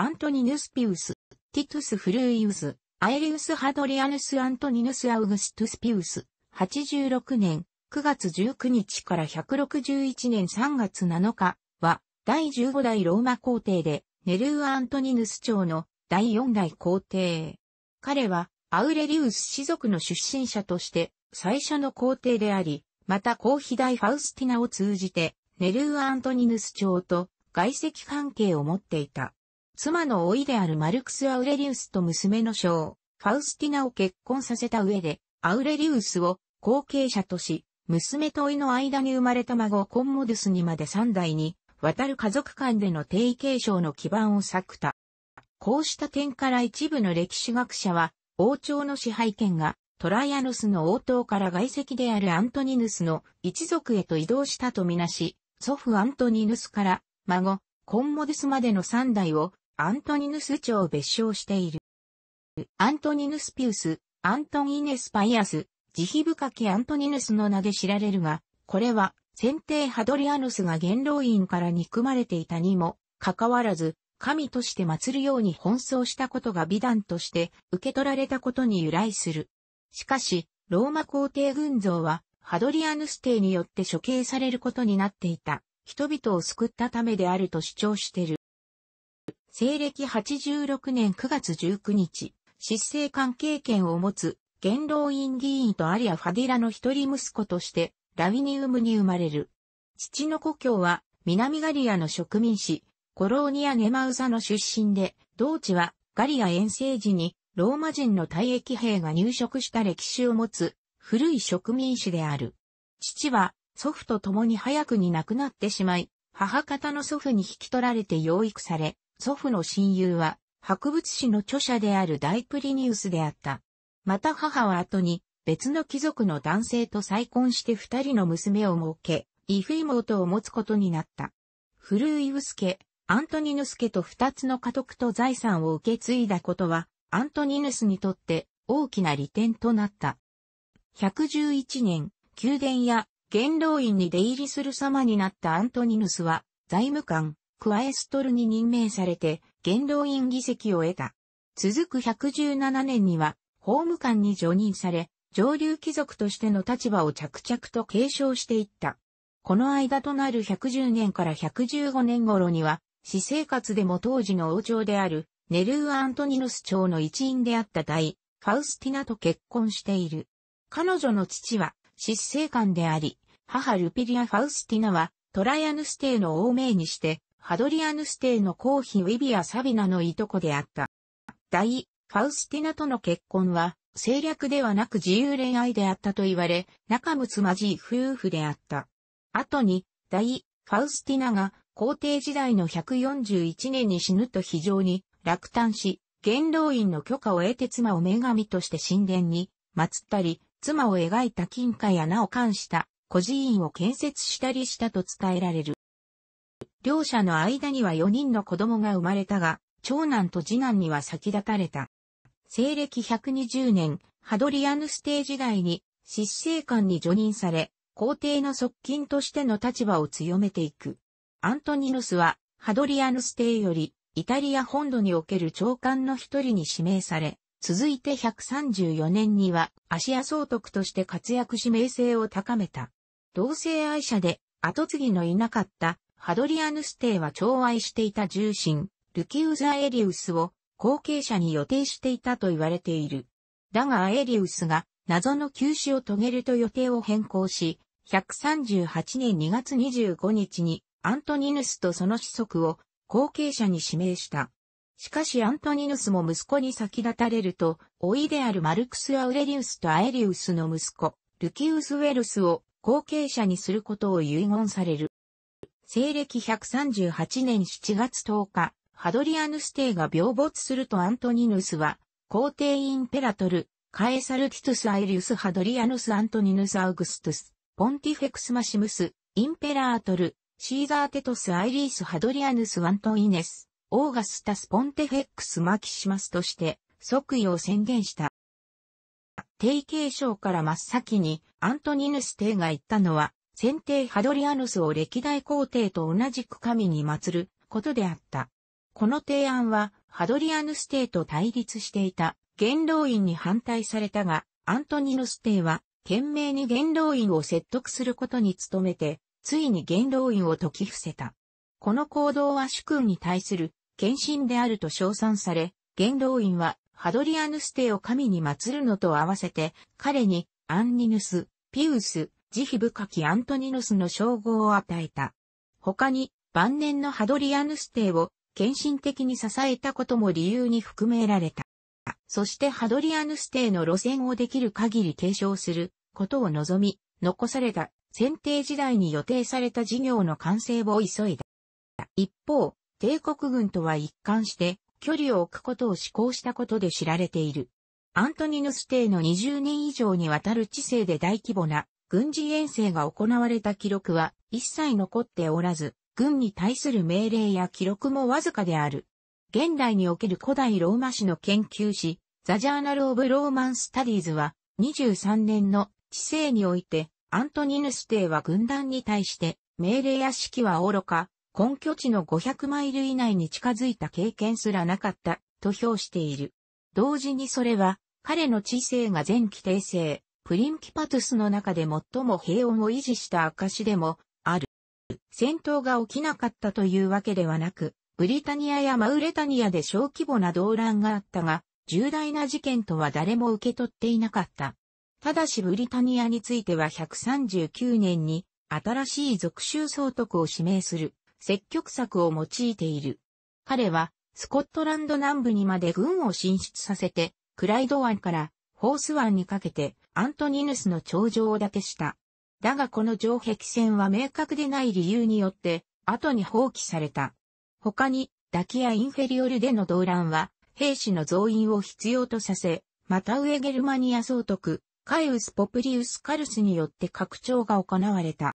アントニヌスピウス、ティトゥス・フルーイウス、アエリウス・ハドリアヌス・アントニヌス・アウグストゥスピウス、86年9月19日から161年3月7日は、第15代ローマ皇帝で、ネルー・アントニヌス朝の第4代皇帝。彼は、アウレリウス氏族の出身者として、最初の皇帝であり、また皇妃大ファウスティナを通じて、ネルーアントニヌス朝と外籍関係を持っていた。妻の老いであるマルクス・アウレリウスと娘の将、ファウスティナを結婚させた上で、アウレリウスを後継者とし、娘と老いの間に生まれた孫コンモドゥスにまで三代に、渡る家族間での定位継承の基盤を削った。こうした点から一部の歴史学者は、王朝の支配権がトライアノスの王党から外籍であるアントニヌスの一族へと移動したとみなし、祖父アントニヌスから孫、コンモデスまでの三代をアントニヌス朝を別称している。アントニヌスピウス、アントニネスパイアス、慈悲深きアントニヌスの名で知られるが、これは、先帝ハドリアヌスが元老院から憎まれていたにも、かかわらず、神として祀るように奔走したことが美談として受け取られたことに由来する。しかし、ローマ皇帝群像は、ハドリアヌス帝によって処刑されることになっていた、人々を救ったためであると主張している。西暦86年9月19日、失政官経験を持つ、元老院議員とアリア・ファディラの一人息子として、ラビニウムに生まれる。父の故郷は、南ガリアの植民地、コローニア・ネマウザの出身で、同地は、ガリア遠征時に、ローマ人の退役兵が入植した歴史を持つ、古い植民地である。父は、祖父と共に早くに亡くなってしまい、母方の祖父に引き取られて養育され、祖父の親友は、博物誌の著者である大プリニウスであった。また母は後に、別の貴族の男性と再婚して二人の娘を設け、イフモートを持つことになった。フルーイウス家、アントニヌス家と二つの家督と財産を受け継いだことは、アントニヌスにとって大きな利点となった。111年、宮殿や元老院に出入りする様になったアントニヌスは、財務官、クアエストルに任命されて、元老院議席を得た。続く117年には、法務官に除任され、上流貴族としての立場を着々と継承していった。この間となる110年から115年頃には、私生活でも当時の王朝である、ネルー・アントニヌス朝の一員であった大、ファウスティナと結婚している。彼女の父は、執政官であり、母ルピリア・ファウスティナは、トライアヌス帝の王名にして、ハドリアヌス帝の皇妃ウィビア・サビナのいとこであった。大、ファウスティナとの結婚は、政略ではなく自由恋愛であったと言われ、仲睦まじい夫婦であった。後に、大、ファウスティナが皇帝時代の141年に死ぬと非常に落胆し、元老院の許可を得て妻を女神として神殿に祀ったり、妻を描いた金貨や名を冠した孤児院を建設したりしたと伝えられる。両者の間には4人の子供が生まれたが、長男と次男には先立たれた。西暦120年、ハドリアヌステー時代に、執政官に除任され、皇帝の側近としての立場を強めていく。アントニヌスは、ハドリアヌステイより、イタリア本土における長官の一人に指名され、続いて134年には、アシア総督として活躍し名声を高めた。同性愛者で、後継ぎのいなかったハドリアヌス帝は寵愛していた重臣、ルキウザ・エリウスを後継者に予定していたと言われている。だがアエリウスが謎の休止を遂げると予定を変更し、138年2月25日にアントニヌスとその子息を後継者に指名した。しかしアントニヌスも息子に先立たれると、老いであるマルクス・アウレリウスとアエリウスの息子、ルキウス・ウェルスを後継者にすることを遺言される。西暦138年7月10日、ハドリアヌス帝が病没するとアントニヌスは、皇帝インペラトル、カエサルティトゥス・アイリウス・ハドリアヌス・アントニヌス・アウグストゥス、ポンティフェクス・マシムス、インペラートル、シーザー・テトス・アイリース・ハドリアヌス・アントイネス、オーガスタス・ポンテフェックス・マキシマスとして、即位を宣言した。提携賞から真っ先にアントニヌス帝が言ったのは、先帝ハドリアヌスを歴代皇帝と同じく神に祀ることであった。この提案は、ハドリアヌス帝と対立していた元老院に反対されたが、アントニヌス帝は、懸命に元老院を説得することに努めて、ついに元老院を解き伏せた。この行動は主君に対する献身であると称賛され、元老院はハドリアヌス帝を神に祀るのと合わせて、彼にアンニヌス、ピウス、慈悲深きアントニヌスの称号を与えた。他に、晩年のハドリアヌス帝を献身的に支えたことも理由に含められた。そしてハドリアヌス帝の路線をできる限り継承することを望み、残された選定時代に予定された事業の完成を急いだ。一方、帝国軍とは一貫して距離を置くことを志向したことで知られている。アントニヌス帝の20年以上にわたる治世で大規模な軍事遠征が行われた記録は一切残っておらず、軍に対する命令や記録もわずかである。現代における古代ローマ史の研究誌、ザ・ジャーナル・オブ・ローマン・スタディーズは、23年の知性において、アントニヌス帝は軍団に対して、命令や指揮は愚か、根拠地の500マイル以内に近づいた経験すらなかった、と評している。同時にそれは、彼の知性が全規定性、プリンキパトゥスの中で最も平穏を維持した証でもある。戦闘が起きなかったというわけではなく、ブリタニアやマウレタニアで小規模な動乱があったが、重大な事件とは誰も受け取っていなかった。ただしブリタニアについては139年に新しい属州総督を指名する積極策を用いている。彼はスコットランド南部にまで軍を進出させてクライド湾からホース湾にかけてアントニヌスの頂上をだけした。だがこの城壁戦は明確でない理由によって後に放棄された。他にダキアインフェリオルでの動乱は兵士の増員を必要とさせ、また上ゲルマニア総督、カイウス・ポプリウス・カルスによって拡張が行われた。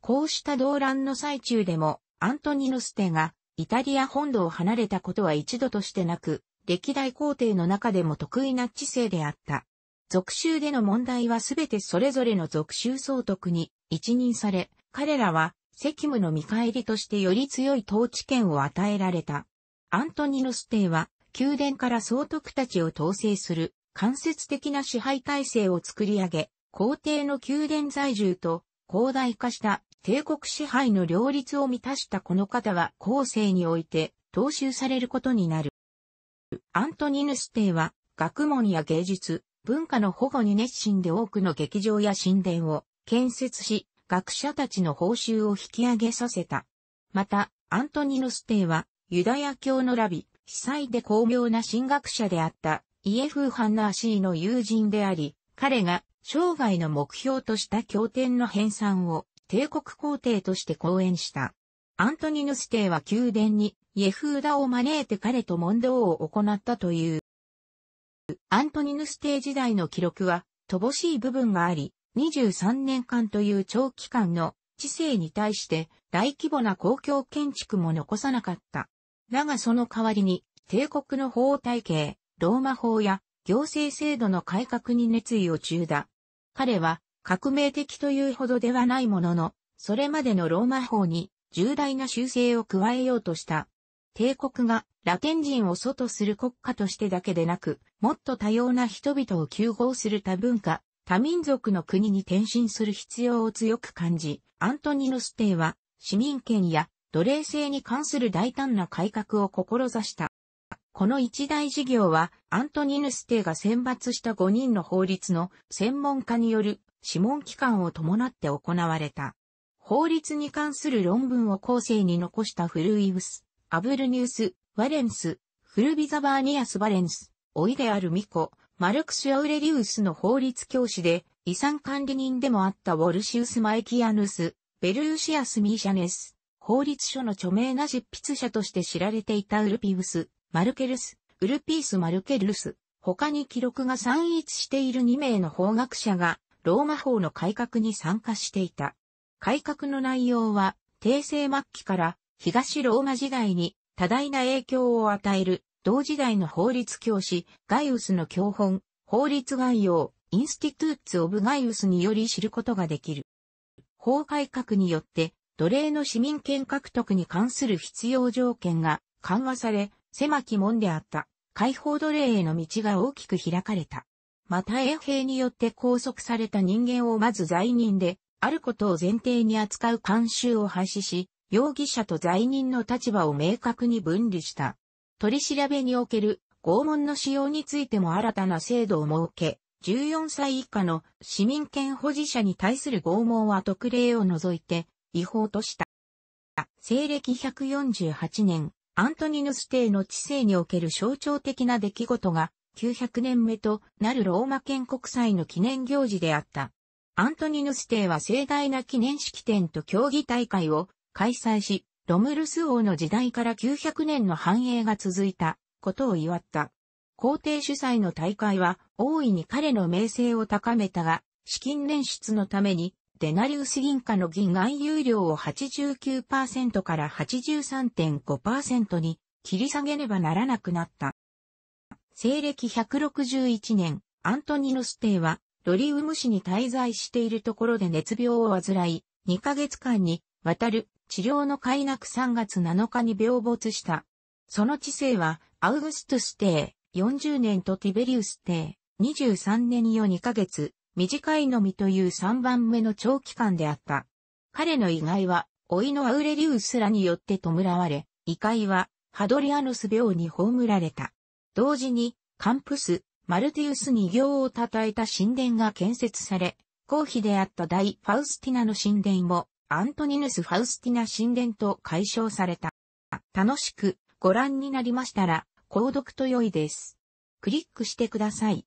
こうした動乱の最中でも、アントニヌステがイタリア本土を離れたことは一度としてなく、歴代皇帝の中でも得意な知性であった。属州での問題はすべてそれぞれの属州総督に一任され、彼らは責務の見返りとしてより強い統治権を与えられた。アントニノス帝は宮殿から総督たちを統制する間接的な支配体制を作り上げ、皇帝の宮殿在住と広大化した帝国支配の両立を満たしたこの方は後世において踏襲されることになる。アントニヌス帝は、学問や芸術、文化の保護に熱心で多くの劇場や神殿を建設し、学者たちの報酬を引き上げさせた。また、アントニヌス帝は、ユダヤ教のラビ、被災で巧妙な神学者であったイエフー・ハンナーシーの友人であり、彼が生涯の目標とした経典の編纂を帝国皇帝として講演した。アントニヌス帝は宮殿にイェフーダを招いて彼と問答を行ったという。アントニヌスー時代の記録は、乏しい部分があり、23年間という長期間の知性に対して大規模な公共建築も残さなかった。だがその代わりに、帝国の法体系、ローマ法や行政制度の改革に熱意を中だ。彼は革命的というほどではないものの、それまでのローマ法に重大な修正を加えようとした。帝国がラテン人を祖とする国家としてだけでなく、もっと多様な人々を求合する多文化、多民族の国に転身する必要を強く感じ、アントニヌス帝は市民権や奴隷制に関する大胆な改革を志した。この一大事業は、アントニヌス帝が選抜した5人の法律の専門家による諮問機関を伴って行われた。法律に関する論文を後世に残したフルイウスアブルニュース、ワレンス、フルビザバーニアス・バレンス、オいであるミコ、マルクス・アウレリウスの法律教師で、遺産管理人でもあったウォルシウス・マイキアヌス、ベルーシアス・ミーシャネス、法律書の著名な執筆者として知られていたウルピウス、マルケルス、ウルピース・マルケルス、他に記録が散逸している2名の法学者が、ローマ法の改革に参加していた。改革の内容は、帝政末期から東ローマ時代に多大な影響を与える同時代の法律教師、ガイウスの教本、法律概要、インスティトゥーツ・オブ・ガイウスにより知ることができる。法改革によって、奴隷の市民権獲得に関する必要条件が緩和され、狭き門であった解放奴隷への道が大きく開かれた。また衛兵によって拘束された人間をまず罪人で、あることを前提に扱う慣習を廃止し、容疑者と罪人の立場を明確に分離した。取り調べにおける拷問の使用についても新たな制度を設け、14歳以下の市民権保持者に対する拷問は特例を除いて違法とした。西暦148年、アントニヌス帝の治世における象徴的な出来事が900年目となるローマ建国祭の記念行事であった。アントニヌス帝は盛大な記念式典と競技大会を開催し、ロムルス王の時代から900年の繁栄が続いたことを祝った。皇帝主催の大会は大いに彼の名声を高めたが、資金捻出のためにデナリウス銀貨の銀含有量を89%から83.5%に切り下げねばならなくなった。西暦161年、アントニノス帝はロリウム市に滞在しているところで熱病を患い、2ヶ月間に渡る、治療の開幕3月7日に病没した。その治世は、アウグストスス帝、40年とティベリウス帝、23年よ2ヶ月、短いのみという3番目の長期間であった。彼の遺骸は、老いのアウレリウスらによって弔われ、遺骸は、ハドリアヌス病に葬られた。同時に、カンプス、マルティウスに行を称えた神殿が建設され、公妃であった大ファウスティナの神殿もアントニヌス・ファウスティナ神殿と解消された。楽しくご覧になりましたら、購読と良いです。クリックしてください。